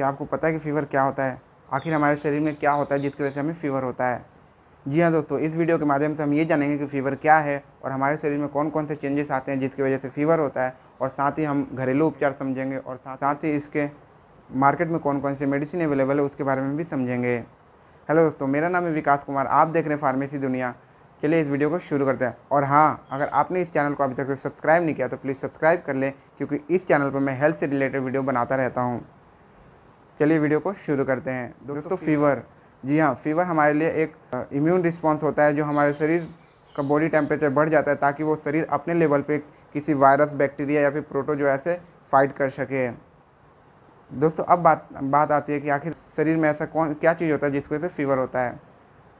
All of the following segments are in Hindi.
क्या आपको पता है कि फ़ीवर क्या होता है आखिर हमारे शरीर में क्या होता है जिसकी वजह से हमें फ़ीवर होता है जी हाँ दोस्तों इस वीडियो के माध्यम से हम ये जानेंगे कि फ़ीवर क्या है और हमारे शरीर में कौन कौन से चेंजेस आते हैं जिसकी वजह से फ़ीवर होता है और साथ ही हम घरेलू उपचार समझेंगे और साथ ही इसके मार्केट में कौन कौन से मेडिसिन अवेलेबल है उसके बारे में भी समझेंगे हेलो दोस्तों मेरा नाम है विकास कुमार आप देख रहे हैं फार्मेसी दुनिया चलिए इस वीडियो को शुरू करते हैं और हाँ अगर आपने इस चैनल को अभी तक सब्सक्राइब नहीं किया तो प्लीज़ सब्सक्राइब कर लें क्योंकि इस चैनल पर मैं हेल्थ से रिलेटेड वीडियो बनाता रहता हूँ चलिए वीडियो को शुरू करते हैं दोस्तों फीवर जी हाँ फीवर हमारे लिए एक इम्यून रिस्पॉन्स होता है जो हमारे शरीर का बॉडी टेम्परेचर बढ़ जाता है ताकि वो शरीर अपने लेवल पर किसी वायरस बैक्टीरिया या फिर जो ऐसे फाइट कर सके दोस्तों अब बात बात आती है कि आखिर शरीर में ऐसा कौन क्या चीज़ होता है जिसकी वजह से फीवर होता है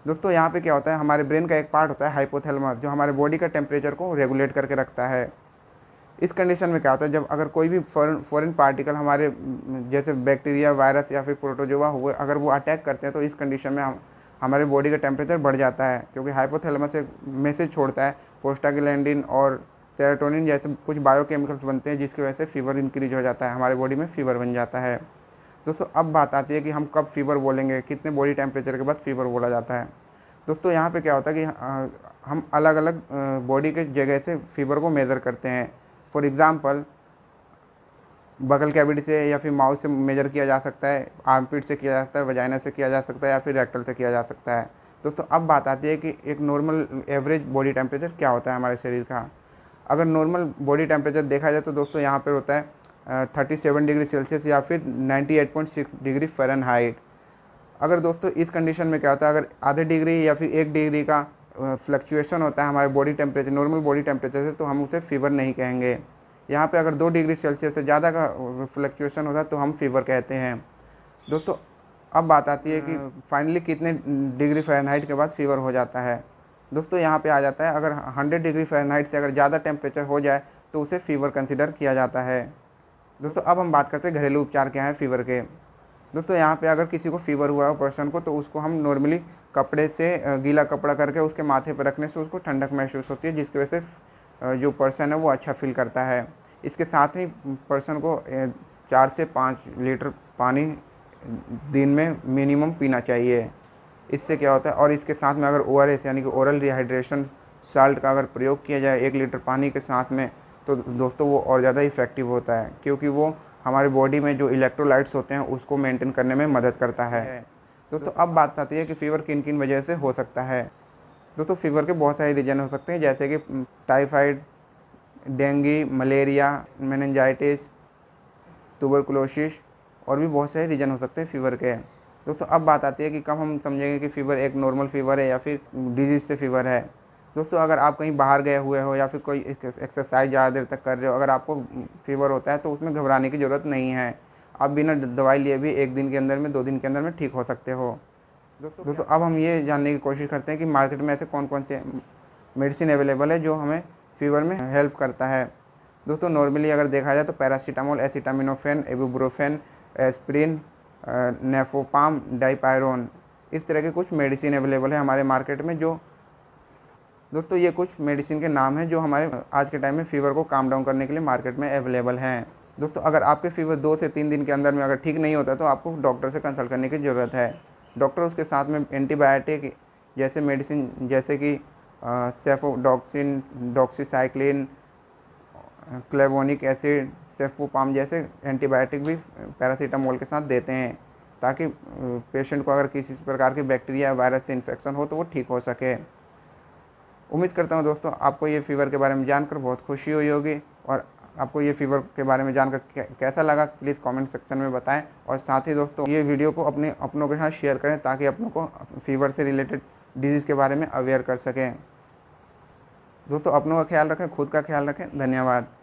दोस्तों यहाँ पे क्या होता है हमारे ब्रेन का एक पार्ट होता है हाइपोथैलेमस जो हमारे बॉडी का टेम्परेचर को रेगुलेट करके रखता है इस कंडीशन में क्या होता है जब अगर कोई भी फॉरन फॉरन पार्टिकल हमारे जैसे बैक्टीरिया वायरस या फिर प्रोटोजोवा हुए अगर वो अटैक करते हैं तो इस कंडीशन में हम हमारे बॉडी का टेम्परेचर बढ़ जाता है क्योंकि हाइपोथेलमस एक मैसेज छोड़ता है पोस्टाग्लैंडिन और सेरोटोनिन जैसे कुछ बायोकेमिकल्स बनते हैं जिसकी वजह से फीवर इंक्रीज हो जाता है हमारे बॉडी में फीवर बन जाता है दोस्तों अब बात आती है कि हम कब फीवर बोलेंगे कितने बॉडी टेम्परेचर के बाद फीवर बोला जाता है दोस्तों यहाँ पे क्या होता है कि हम अलग अलग बॉडी के जगह से फीवर को मेज़र करते हैं फॉर एग्ज़ाम्पल बगल कैविटी से या फिर माउथ से मेजर किया जा सकता है पीट से किया जा सकता है वजाइना से किया जा सकता है या फिर रेक्टल से किया जा सकता है दोस्तों अब बात आती है कि एक नॉर्मल एवरेज बॉडी टेम्परेचर क्या होता है हमारे शरीर का अगर नॉर्मल बॉडी टेम्परेचर देखा जाए तो दोस्तों यहाँ पर होता है थर्टी सेवन डिग्री सेल्सियस या फिर ninety eight point six degree हाइट अगर दोस्तों इस कंडीशन में क्या होता है अगर आधे डिग्री या फिर एक डिग्री का फ्लक्चुएशन होता है हमारे body temperature normal body temperature से तो हम उसे फीवर नहीं कहेंगे यहाँ पे अगर दो डिग्री सेल्सियस से ज़्यादा का फ्लक्चुएशन होता है तो हम फीवर कहते हैं दोस्तों अब बात आती है कि फाइनली हाँ। कितने डिग्री फ़ारेनहाइट के बाद फीवर हो जाता है दोस्तों यहाँ पे आ जाता है अगर 100 डिग्री फ़ारेनहाइट से अगर ज़्यादा टेम्परेचर हो जाए तो उसे फीवर कंसिडर किया जाता है दोस्तों अब हम बात करते हैं घरेलू उपचार क्या हैं फीवर के दोस्तों यहाँ पे अगर किसी को फीवर हुआ हो पर्सन को तो उसको हम नॉर्मली कपड़े से गीला कपड़ा करके उसके माथे पर रखने से उसको ठंडक महसूस होती है जिसकी वजह से जो पर्सन है वो अच्छा फील करता है इसके साथ ही पर्सन को चार से पाँच लीटर पानी दिन में मिनिमम पीना चाहिए इससे क्या होता है और इसके साथ में अगर ओ यानी कि ओरल रिहाइड्रेशन साल्ट का अगर प्रयोग किया जाए एक लीटर पानी के साथ में तो दोस्तों वो और ज़्यादा इफ़ेक्टिव होता है क्योंकि वो हमारे बॉडी में जो इलेक्ट्रोलाइट्स होते हैं उसको मेंटेन करने में मदद करता है दोस्तों अब बात आती है कि फ़ीवर किन किन वजह से हो सकता है दोस्तों फीवर के बहुत सारे रीजन हो सकते हैं जैसे कि typhoid dengue malaria meningitis tuberculosis और भी बहुत सारे रीजन हो सकते हैं फीवर के दोस्तों अब बात आती है कि कब हम समझेंगे कि फ़ीवर एक नॉर्मल फीवर है या फिर डिजीज़ से फीवर है दोस्तों अगर आप कहीं बाहर गए हुए हो या फिर कोई एक्सरसाइज ज़्यादा देर तक कर रहे हो अगर आपको फीवर होता है तो उसमें घबराने की ज़रूरत नहीं है आप बिना दवाई लिए भी एक दिन के अंदर में दो दिन के अंदर में ठीक हो सकते हो दोस्तों दोस्तों अब हम ये जानने की कोशिश करते हैं कि मार्केट में ऐसे कौन कौन से मेडिसिन अवेलेबल है जो हमें फीवर में हेल्प करता है दोस्तों नॉर्मली अगर देखा जाए तो paracetamol acetaminophen ibuprofen aspirin nefopam dipyrone इस तरह के कुछ मेडिसिन अवेलेबल है हमारे मार्केट में जो दोस्तों ये कुछ मेडिसिन के नाम हैं जो हमारे आज के टाइम में फ़ीवर को काम डाउन करने के लिए मार्केट में अवेलेबल हैं दोस्तों अगर आपके फीवर दो से तीन दिन के अंदर में अगर ठीक नहीं होता तो आपको डॉक्टर से कंसल्ट करने की ज़रूरत है डॉक्टर उसके साथ में एंटीबायोटिक जैसे मेडिसिन जैसे कि सेफोडॉक्सिन डॉक्सीसाइक्लिन क्लेवोनिक एसिड सेफोपाम जैसे एंटीबायोटिक भी पैरासीटामोल के साथ देते हैं ताकि पेशेंट को अगर किसी प्रकार की बैक्टीरिया वायरस से इन्फेक्शन हो तो वो ठीक हो सके उम्मीद करता हूँ दोस्तों आपको ये फ़ीवर के बारे में जानकर बहुत खुशी हुई होगी और आपको ये फीवर के बारे में जानकर कैसा लगा प्लीज़ कमेंट सेक्शन में बताएं और साथ ही दोस्तों ये वीडियो को अपने अपनों के साथ शेयर करें ताकि अपनों को फीवर से रिलेटेड डिजीज़ के बारे में अवेयर कर सकें दोस्तों अपनों का ख्याल रखें खुद का ख्याल रखें धन्यवाद